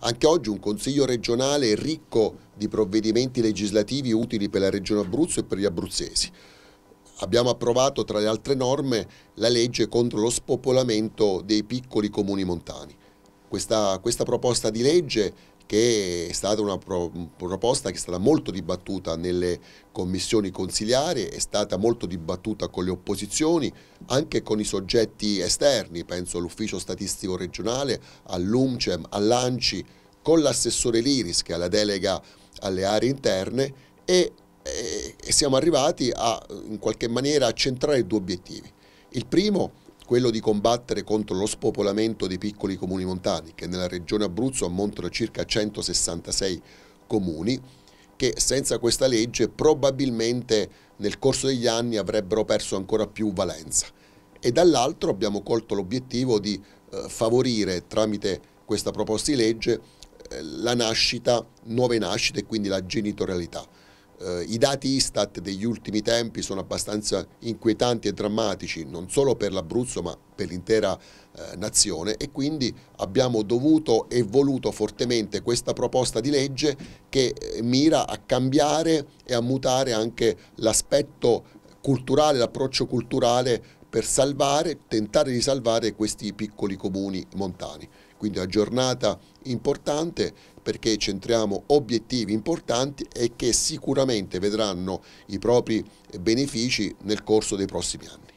Anche oggi un Consiglio regionale ricco di provvedimenti legislativi utili per la Regione Abruzzo e per gli abruzzesi. Abbiamo approvato tra le altre norme la legge contro lo spopolamento dei piccoli comuni montani. Questa, questa proposta di legge che è stata una pro proposta che è stata molto dibattuta nelle commissioni consiliari, è stata molto dibattuta con le opposizioni, anche con i soggetti esterni, penso all'ufficio statistico regionale, all'UMCEM, all'ANCI, con l'assessore Liris che ha la delega alle aree interne e, e, eh, e siamo arrivati a in qualche maniera a centrare due obiettivi. Il primo è quello di combattere contro lo spopolamento dei piccoli comuni montani, che nella regione Abruzzo ammontano circa 166 comuni, che senza questa legge probabilmente nel corso degli anni avrebbero perso ancora più valenza. E dall'altro abbiamo colto l'obiettivo di eh, favorire tramite questa proposta di legge eh, la nascita, nuove nascite e quindi la genitorialità. Eh, I dati Istat degli ultimi tempi sono abbastanza inquietanti e drammatici, non solo per l'Abruzzo ma per l'intera eh, nazione e quindi abbiamo dovuto e voluto fortemente questa proposta di legge che eh, mira a cambiare e a mutare anche l'aspetto culturale, l'approccio culturale per salvare, tentare di salvare questi piccoli comuni montani. Quindi una giornata importante perché centriamo obiettivi importanti e che sicuramente vedranno i propri benefici nel corso dei prossimi anni.